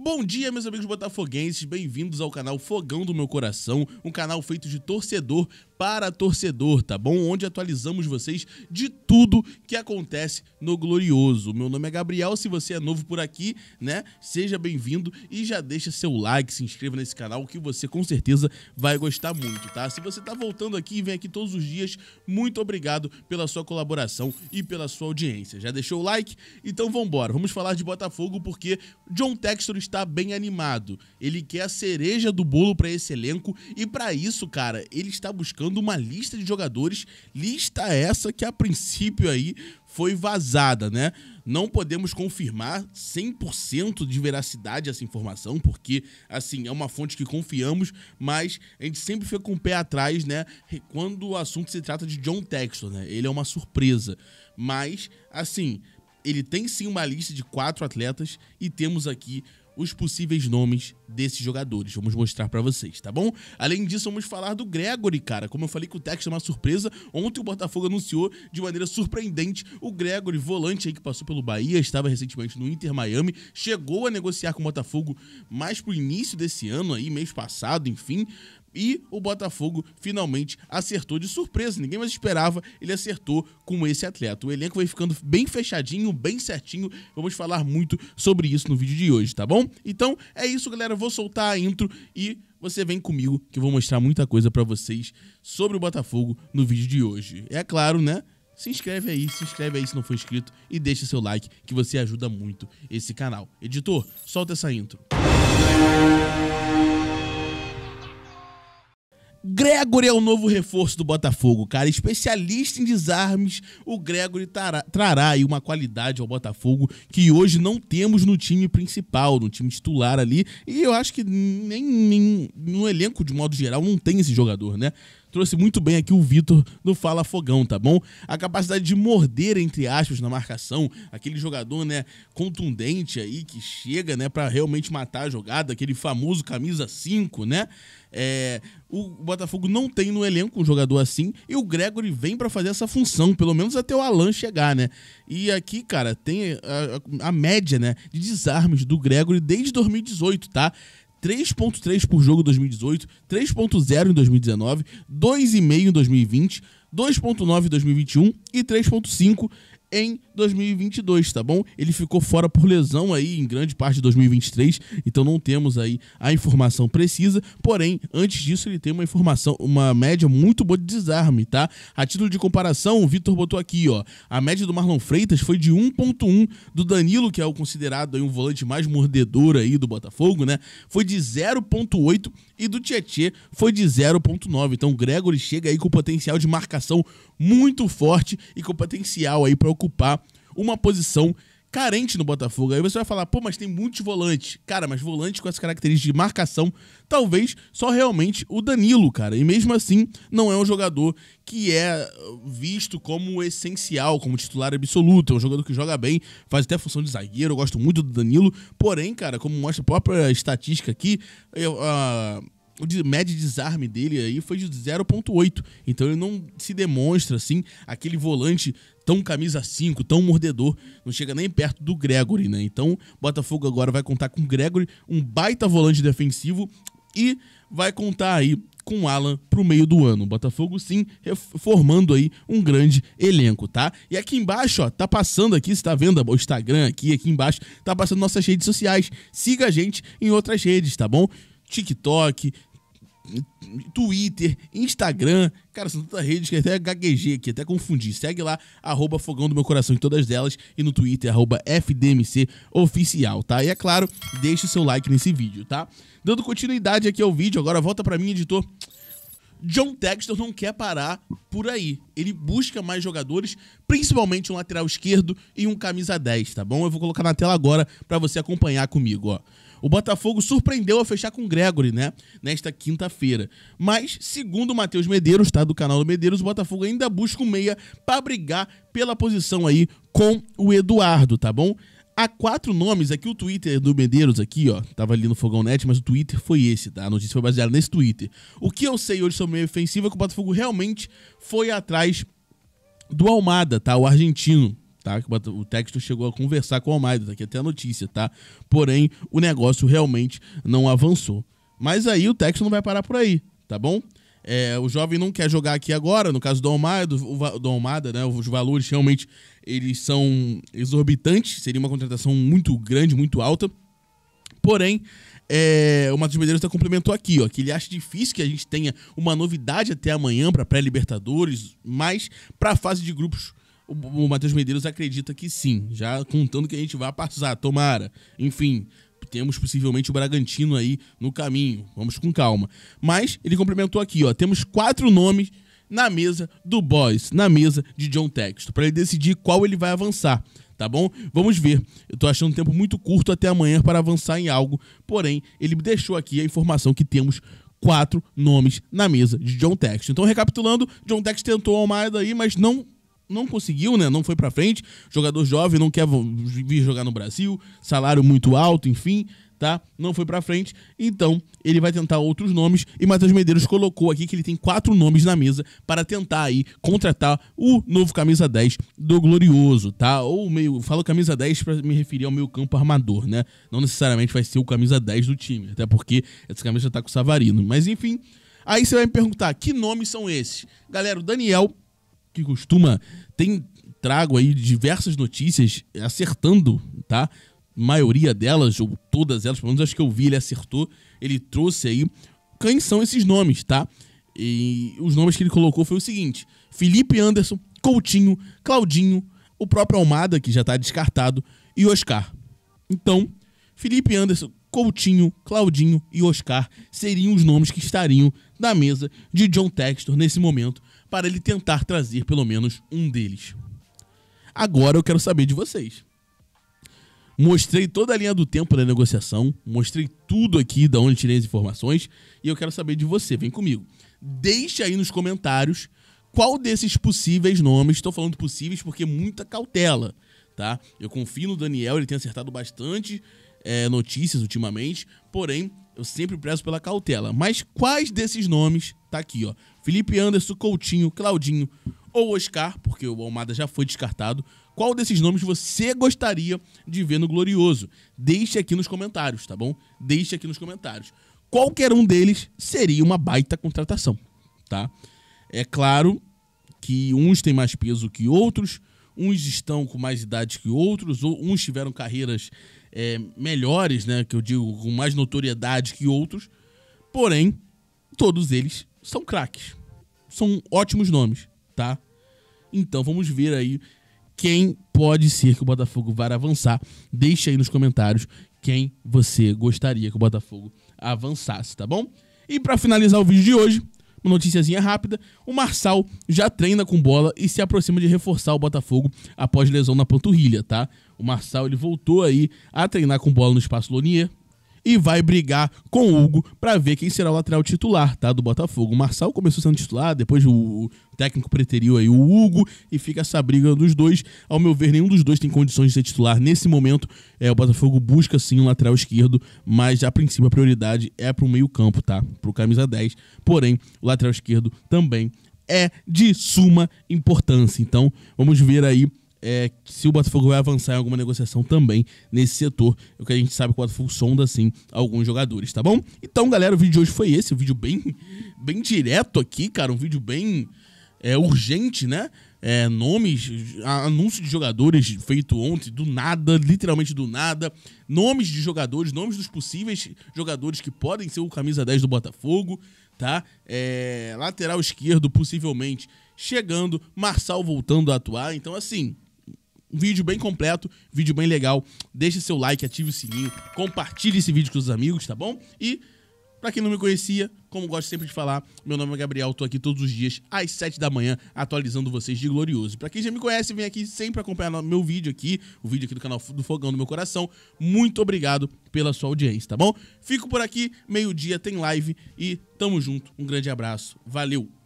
Bom dia, meus amigos botafoguenses, bem-vindos ao canal Fogão do Meu Coração, um canal feito de torcedor para torcedor, tá bom? Onde atualizamos vocês de tudo que acontece no Glorioso. Meu nome é Gabriel, se você é novo por aqui, né? Seja bem-vindo e já deixa seu like, se inscreva nesse canal que você com certeza vai gostar muito, tá? Se você tá voltando aqui e vem aqui todos os dias, muito obrigado pela sua colaboração e pela sua audiência. Já deixou o like? Então vambora, vamos falar de Botafogo porque John Textor está bem animado. Ele quer a cereja do bolo para esse elenco e para isso, cara, ele está buscando mostrando uma lista de jogadores, lista essa que a princípio aí foi vazada, né? Não podemos confirmar 100% de veracidade essa informação, porque, assim, é uma fonte que confiamos, mas a gente sempre fica com o pé atrás, né? Quando o assunto se trata de John Texton, né? Ele é uma surpresa. Mas, assim, ele tem sim uma lista de quatro atletas e temos aqui os possíveis nomes desses jogadores. Vamos mostrar para vocês, tá bom? Além disso, vamos falar do Gregory, cara. Como eu falei que o Texas é uma surpresa, ontem o Botafogo anunciou de maneira surpreendente o Gregory, volante aí que passou pelo Bahia, estava recentemente no Inter Miami, chegou a negociar com o Botafogo mais pro início desse ano aí, mês passado, enfim. E o Botafogo finalmente acertou de surpresa. Ninguém mais esperava. Ele acertou com esse atleta. O elenco vai ficando bem fechadinho, bem certinho. Vamos falar muito sobre isso no vídeo de hoje, tá bom? Então é isso, galera. Vou soltar a intro e você vem comigo que eu vou mostrar muita coisa para vocês sobre o Botafogo no vídeo de hoje. É claro, né? se inscreve aí, se inscreve aí se não for inscrito e deixa seu like que você ajuda muito esse canal. Editor, solta essa intro. Música Gregory é o novo reforço do Botafogo, cara. Especialista em desarmes, o Gregory trará, trará aí uma qualidade ao Botafogo que hoje não temos no time principal, no time titular ali. E eu acho que nem, nem no elenco, de modo geral, não tem esse jogador, né? trouxe muito bem aqui o Vitor do Fala Fogão, tá bom? A capacidade de morder, entre aspas, na marcação, aquele jogador, né, contundente aí, que chega, né, para realmente matar a jogada, aquele famoso camisa 5, né? É, o Botafogo não tem no elenco um jogador assim e o Gregory vem para fazer essa função, pelo menos até o Alan chegar, né? E aqui, cara, tem a, a, a média, né, de desarmes do Gregory desde 2018, tá? 3.3 por jogo em 2018, 3.0 em 2019, 2.5 em 2020, 2.9 em 2021 e 3.5 em 2022, tá bom? Ele ficou fora por lesão aí em grande parte de 2023, então não temos aí a informação precisa, porém, antes disso ele tem uma informação, uma média muito boa de desarme, tá? A título de comparação, o Vitor botou aqui, ó, a média do Marlon Freitas foi de 1.1 do Danilo, que é o considerado aí um volante mais mordedor aí do Botafogo, né? Foi de 0.8 e do Tietê foi de 0.9. Então, o Gregory chega aí com potencial de marcação muito forte e com potencial aí para ocupar uma posição carente no Botafogo. Aí você vai falar, pô, mas tem muitos volantes. Cara, mas volante com as características de marcação, talvez só realmente o Danilo, cara. E mesmo assim, não é um jogador que é uh, visto como essencial, como titular absoluto. É um jogador que joga bem, faz até função de zagueiro. Eu gosto muito do Danilo. Porém, cara, como mostra a própria estatística aqui, eu. Uh o médio desarme dele aí foi de 0.8. Então ele não se demonstra assim aquele volante tão camisa 5, tão mordedor, não chega nem perto do Gregory, né? Então, Botafogo agora vai contar com Gregory, um baita volante defensivo e vai contar aí com Alan pro meio do ano. Botafogo sim formando aí um grande elenco, tá? E aqui embaixo, ó, tá passando aqui, você tá vendo o Instagram aqui, aqui embaixo, tá passando nossas redes sociais. Siga a gente em outras redes, tá bom? TikTok, Twitter, Instagram, cara, são tantas redes que até gaguejei aqui, até confundi. Segue lá, arroba Fogão do Meu Coração em todas delas e no Twitter, arroba FDMC Oficial, tá? E é claro, deixe o seu like nesse vídeo, tá? Dando continuidade aqui ao vídeo, agora volta para mim, editor. John Textor não quer parar por aí. Ele busca mais jogadores, principalmente um lateral esquerdo e um camisa 10, tá bom? Eu vou colocar na tela agora para você acompanhar comigo, ó. O Botafogo surpreendeu a fechar com Gregory, né? Nesta quinta-feira. Mas, segundo o Matheus Medeiros, tá? Do canal do Medeiros, o Botafogo ainda busca um meia para brigar pela posição aí com o Eduardo, tá bom? Há quatro nomes aqui, o Twitter do Medeiros aqui, ó, tava ali no Fogão Net, mas o Twitter foi esse, tá? A notícia foi baseada nesse Twitter. O que eu sei hoje sobre meia ofensiva é que o Botafogo realmente foi atrás do Almada, tá? O argentino tá? O texto chegou a conversar com o Almeida, tá aqui até a notícia, tá? Porém, o negócio realmente não avançou. Mas aí o texto não vai parar por aí, tá bom? É, o jovem não quer jogar aqui agora, no caso do Almeida o, do Almada, né? Os valores realmente eles são exorbitantes, seria uma contratação muito grande, muito alta. Porém, é, o Matos Medeiros até complementou aqui, ó, que ele acha difícil que a gente tenha uma novidade até amanhã para pré-Libertadores, mas para a fase de grupos o, o Matheus Medeiros acredita que sim, já contando que a gente vai passar, tomara. Enfim, temos possivelmente o Bragantino aí no caminho. Vamos com calma. Mas ele complementou aqui, ó. Temos quatro nomes na mesa do Boys, na mesa de John Texto, para ele decidir qual ele vai avançar, tá bom? Vamos ver. Eu tô achando um tempo muito curto até amanhã para avançar em algo, porém, ele deixou aqui a informação que temos quatro nomes na mesa de John Text. Então, recapitulando, John Text tentou Almeida aí, mas não não conseguiu, né? Não foi para frente. Jogador jovem não quer vir jogar no Brasil, salário muito alto, enfim, tá? Não foi para frente. Então, ele vai tentar outros nomes e Matheus Medeiros colocou aqui que ele tem quatro nomes na mesa para tentar aí contratar o novo camisa 10 do Glorioso, tá? Ou meio, falo camisa 10 para me referir ao meio campo armador, né? Não necessariamente vai ser o camisa 10 do time, até porque essa camisa já tá com o Savarino, mas enfim, Aí você vai me perguntar, que nomes são esses? Galera, o Daniel que costuma. Tem trago aí diversas notícias acertando, tá? Maioria delas, ou todas elas, pelo menos acho que eu vi, ele acertou. Ele trouxe aí quem são esses nomes, tá? E os nomes que ele colocou foi o seguinte: Felipe Anderson, Coutinho, Claudinho, o próprio Almada, que já tá descartado, e Oscar. Então, Felipe Anderson, Coutinho, Claudinho e Oscar seriam os nomes que estariam na mesa de John Textor nesse momento para ele tentar trazer pelo menos um deles. Agora eu quero saber de vocês. Mostrei toda a linha do tempo da negociação, mostrei tudo aqui da onde tirei as informações e eu quero saber de você. Vem comigo. Deixe aí nos comentários qual desses possíveis nomes, estou falando possíveis porque muita cautela, tá? Eu confio no Daniel, ele tem acertado bastante é, notícias ultimamente, porém eu sempre prezo pela cautela. Mas quais desses nomes? Tá aqui, ó. Felipe Anderson, Coutinho, Claudinho ou Oscar, porque o Almada já foi descartado. Qual desses nomes você gostaria de ver no Glorioso? Deixe aqui nos comentários, tá bom? Deixe aqui nos comentários. Qualquer um deles seria uma baita contratação, tá? É claro que uns têm mais peso que outros, uns estão com mais idade que outros, ou uns tiveram carreiras é, melhores, né? Que eu digo com mais notoriedade que outros. Porém, todos eles são craques. São ótimos nomes, tá? Então vamos ver aí quem pode ser que o Botafogo vá avançar. Deixa aí nos comentários quem você gostaria que o Botafogo avançasse, tá bom? E para finalizar o vídeo de hoje, uma noticiazinha rápida: o Marçal já treina com bola e se aproxima de reforçar o Botafogo após lesão na panturrilha, tá? O Marçal ele voltou aí a treinar com bola no espaço Lonier, e vai brigar com o Hugo para ver quem será o lateral titular, tá? Do Botafogo. O Marçal começou sendo titular, depois o técnico preteriu aí o Hugo e fica essa briga dos dois. Ao meu ver, nenhum dos dois tem condições de ser titular nesse momento. É, o Botafogo busca sim um lateral esquerdo, mas a princípio a prioridade é pro meio-campo, tá? Pro camisa 10. Porém, o lateral esquerdo também é de suma importância. Então, vamos ver aí é, se o Botafogo vai avançar em alguma negociação também nesse setor, é o que a gente sabe que o Botafogo sonda assim alguns jogadores, tá bom? Então, galera, o vídeo de hoje foi esse, um vídeo bem, bem direto aqui, cara, um vídeo bem é, urgente, né? É, nomes, anúncio de jogadores feito ontem, do nada, literalmente do nada. Nomes de jogadores, nomes dos possíveis jogadores que podem ser o camisa 10 do Botafogo, tá? É, lateral esquerdo, possivelmente, chegando, Marçal voltando a atuar. Então, assim, um vídeo bem completo, vídeo bem legal. Deixe seu like, ative o sininho, compartilhe esse vídeo com os amigos, tá bom? E para quem não me conhecia, como gosto sempre de falar, meu nome é Gabriel, tô aqui todos os dias às 7 da manhã atualizando vocês de Glorioso. Para quem já me conhece, vem aqui sempre acompanhar meu vídeo aqui, o vídeo aqui do canal do Fogão do meu coração. Muito obrigado pela sua audiência, tá bom? Fico por aqui, meio-dia tem live e tamo junto. Um grande abraço. Valeu.